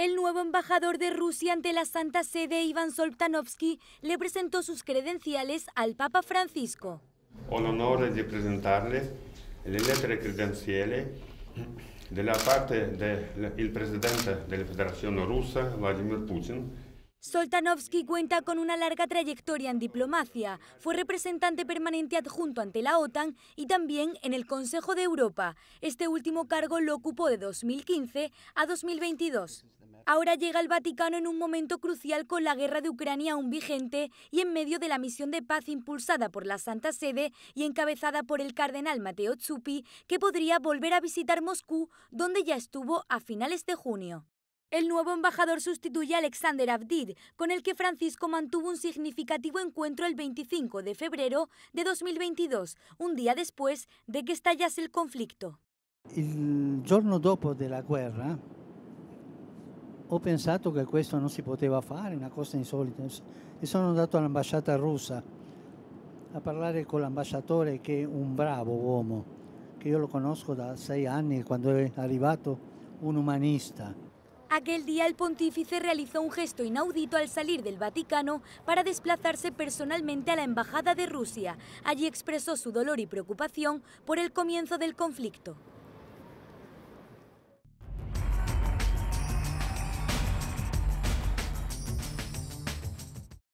El nuevo embajador de Rusia ante la Santa Sede, Iván Soltanovsky, le presentó sus credenciales al Papa Francisco. honor de presentarles las letras credenciales de la parte del de presidente la Rusa, Vladimir Putin, Soltanovsky cuenta con una larga trayectoria en diplomacia. Fue representante permanente adjunto ante la OTAN y también en el Consejo de Europa. Este último cargo lo ocupó de 2015 a 2022. Ahora llega el Vaticano en un momento crucial con la guerra de Ucrania aún vigente y en medio de la misión de paz impulsada por la Santa Sede y encabezada por el cardenal Mateo Zuppi, que podría volver a visitar Moscú, donde ya estuvo a finales de junio. El nuevo embajador sustituye a Alexander Abdid, con el que Francisco mantuvo un significativo encuentro el 25 de febrero de 2022, un día después de que estallase el conflicto. El giorno dopo de guerra, ho pensato che questo no se poteva fare, una cosa insolita, e sono la all'ambasciata russa a hablar con l'ambasciatore che è un bravo uomo, que yo lo conosco da seis anni, quando è arrivato un humanista. Aquel día el pontífice realizó un gesto inaudito al salir del Vaticano para desplazarse personalmente a la Embajada de Rusia. Allí expresó su dolor y preocupación por el comienzo del conflicto.